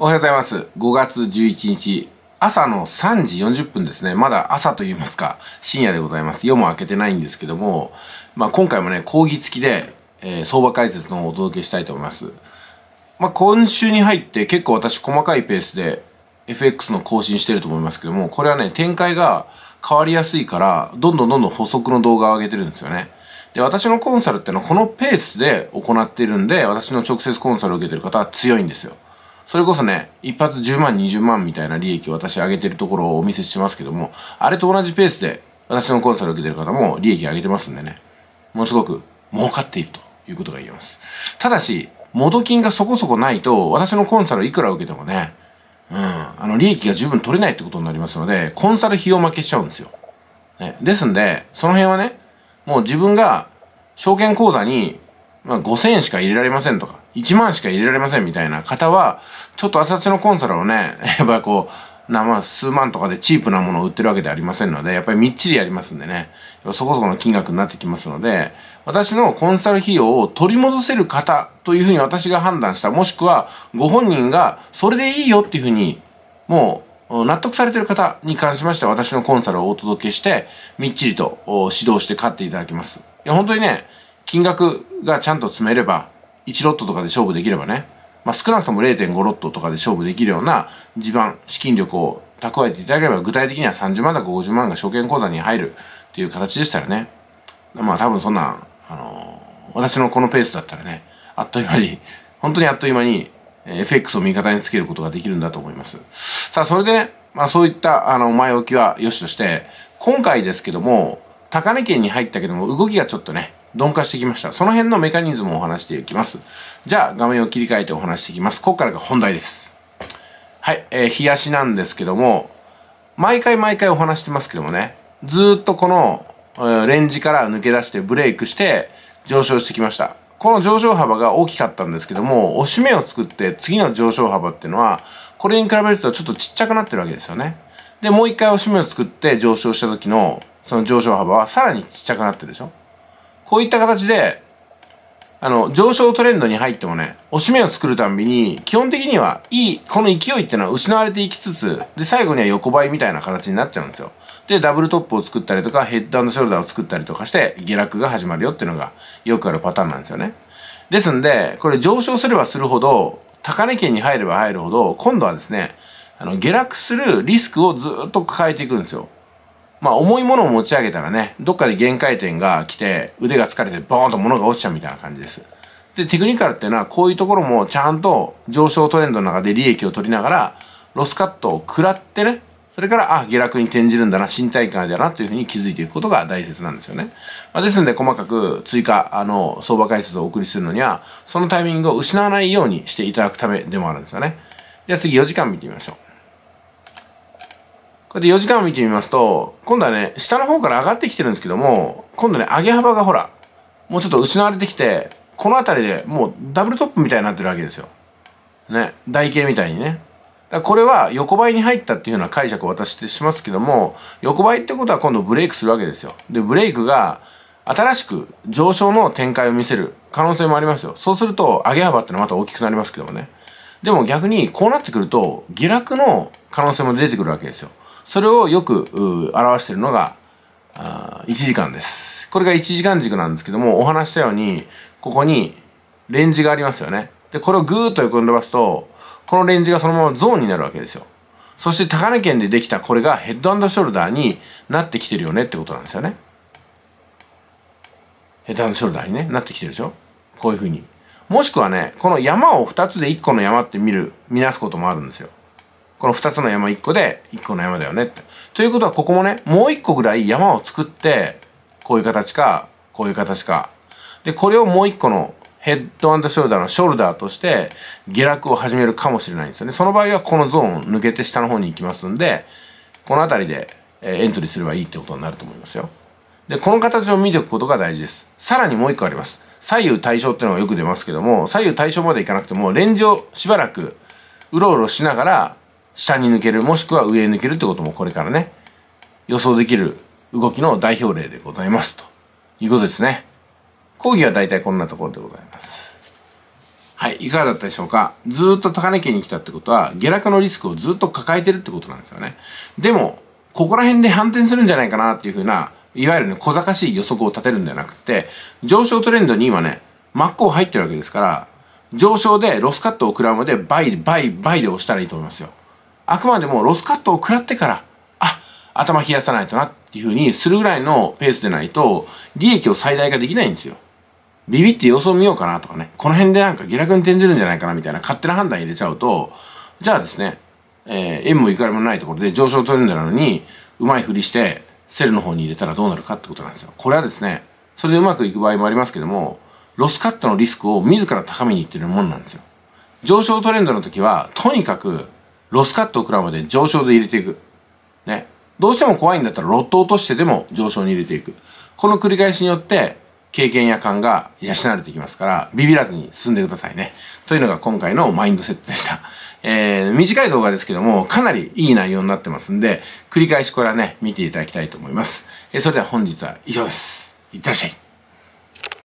おはようございます。5月11日、朝の3時40分ですね。まだ朝と言いますか、深夜でございます。夜も明けてないんですけども、まあ今回もね、講義付きで、えー、相場解説の方をお届けしたいと思います。まあ今週に入って結構私細かいペースで FX の更新してると思いますけども、これはね、展開が変わりやすいから、どんどんどんどん補足の動画を上げてるんですよね。で、私のコンサルってのはこのペースで行っているんで、私の直接コンサルを受けてる方は強いんですよ。それこそね、一発10万、20万みたいな利益を私上げてるところをお見せしてますけども、あれと同じペースで私のコンサルを受けてる方も利益上げてますんでね、ものすごく儲かっているということが言えます。ただし、元金がそこそこないと、私のコンサルいくら受けてもね、うん、あの、利益が十分取れないってことになりますので、コンサル費用負けしちゃうんですよ。ね、ですんで、その辺はね、もう自分が証券口座に、まあ、5000円しか入れられませんとか、1万しか入れられませんみたいな方は、ちょっと朝地のコンサルをね、やっぱりこう、な、まあ、数万とかでチープなものを売ってるわけではありませんので、やっぱりみっちりやりますんでね、そこそこの金額になってきますので、私のコンサル費用を取り戻せる方というふうに私が判断した、もしくはご本人がそれでいいよっていうふうに、もう納得されてる方に関しましては私のコンサルをお届けして、みっちりと指導して勝っていただきます。いや、本当にね、金額がちゃんと詰めれば、1ロットとかで勝負できればね、まあ、少なくとも0.5ロットとかで勝負できるような地盤、資金力を蓄えていただければ、具体的には30万だか50万が証券口座に入るっていう形でしたらね、まあ多分そんな、あのー、私のこのペースだったらね、あっという間に、本当にあっという間に、FX を味方につけることができるんだと思います。さあ、それでね、まあそういった、あの、前置きは良しとして、今回ですけども、高値圏に入ったけども、動きがちょっとね、鈍化してきました。その辺のメカニズムをお話していきます。じゃあ、画面を切り替えてお話していきます。ここからが本題です。はい、えー、冷やしなんですけども、毎回毎回お話してますけどもね、ずっとこの、えー、レンジから抜け出してブレイクして上昇してきました。この上昇幅が大きかったんですけども、押し目を作って次の上昇幅っていうのは、これに比べるとちょっとちっちゃくなってるわけですよね。で、もう一回押し目を作って上昇した時の、その上昇幅はさらにちっちゃくなってるでしょこういった形で、あの、上昇トレンドに入ってもね、押し目を作るたんびに、基本的には、いい、この勢いっていうのは失われていきつつ、で、最後には横ばいみたいな形になっちゃうんですよ。で、ダブルトップを作ったりとか、ヘッドショルダーを作ったりとかして、下落が始まるよっていうのが、よくあるパターンなんですよね。ですんで、これ上昇すればするほど、高値圏に入れば入るほど、今度はですね、あの、下落するリスクをずっと抱えていくんですよ。まあ重いものを持ち上げたらね、どっかで限界点が来て、腕が疲れてボーンと物が落ちちゃうみたいな感じです。で、テクニカルっていうのはこういうところもちゃんと上昇トレンドの中で利益を取りながら、ロスカットを食らってね、それから、あ、下落に転じるんだな、身体感だなというふうに気づいていくことが大切なんですよね。まあ、ですので、細かく追加、あの、相場解説をお送りするのには、そのタイミングを失わないようにしていただくためでもあるんですよね。ゃあ次4時間見てみましょう。で4時間を見てみますと、今度はね、下の方から上がってきてるんですけども、今度ね、上げ幅がほら、もうちょっと失われてきて、この辺りでもうダブルトップみたいになってるわけですよ。ね、台形みたいにね。だこれは横ばいに入ったっていうような解釈を私ってしますけども、横ばいってことは今度ブレイクするわけですよ。で、ブレイクが新しく上昇の展開を見せる可能性もありますよ。そうすると上げ幅ってのはまた大きくなりますけどもね。でも逆にこうなってくると下落の可能性も出てくるわけですよ。それをよく表してるのが1時間です。これが1時間軸なんですけども、お話したように、ここにレンジがありますよね。で、これをぐーっと横に伸ばすと、このレンジがそのままゾーンになるわけですよ。そして高値圏でできたこれがヘッドショルダーになってきてるよねってことなんですよね。ヘッドショルダーに、ね、なってきてるでしょこういうふうに。もしくはね、この山を2つで1個の山って見る、見なすこともあるんですよ。この二つの山一個で一個の山だよねって。ということはここもね、もう一個ぐらい山を作って、こういう形か、こういう形か。で、これをもう一個のヘッドショルダーのショルダーとして下落を始めるかもしれないんですよね。その場合はこのゾーンを抜けて下の方に行きますんで、この辺りでエントリーすればいいってことになると思いますよ。で、この形を見ておくことが大事です。さらにもう一個あります。左右対称っていうのがよく出ますけども、左右対称までいかなくても、レンジをしばらくうろうろしながら下に抜けるもしくは上に抜けるってこともこれからね予想できる動きの代表例でございますということですね講義は大体こんなところでございますはいいかがだったでしょうかずっと高値圏に来たってことは下落のリスクをずっと抱えてるってことなんですよねでもここら辺で反転するんじゃないかなっていうふうないわゆるね小賢しい予測を立てるんじゃなくて上昇トレンドに今ね真っ向入ってるわけですから上昇でロスカットを食らうまで倍倍倍で押したらいいと思いますよあくまでもロスカットを食らってから、あ、頭冷やさないとなっていうふうにするぐらいのペースでないと、利益を最大化できないんですよ。ビビって様子を見ようかなとかね、この辺でなんか下落に転じるんじゃないかなみたいな勝手な判断入れちゃうと、じゃあですね、えー、円もいくらもないところで上昇トレンドなのに、うまいふりして、セルの方に入れたらどうなるかってことなんですよ。これはですね、それでうまくいく場合もありますけども、ロスカットのリスクを自ら高めにいってるもんなんですよ。上昇トレンドの時は、とにかくロスカットを食らうまで上昇で入れていく。ね。どうしても怖いんだったらロット落としてでも上昇に入れていく。この繰り返しによって経験や勘が養われていきますから、ビビらずに進んでくださいね。というのが今回のマインドセットでした。えー、短い動画ですけども、かなりいい内容になってますんで、繰り返しこれはね、見ていただきたいと思います。えー、それでは本日は以上です。いってらっしゃい。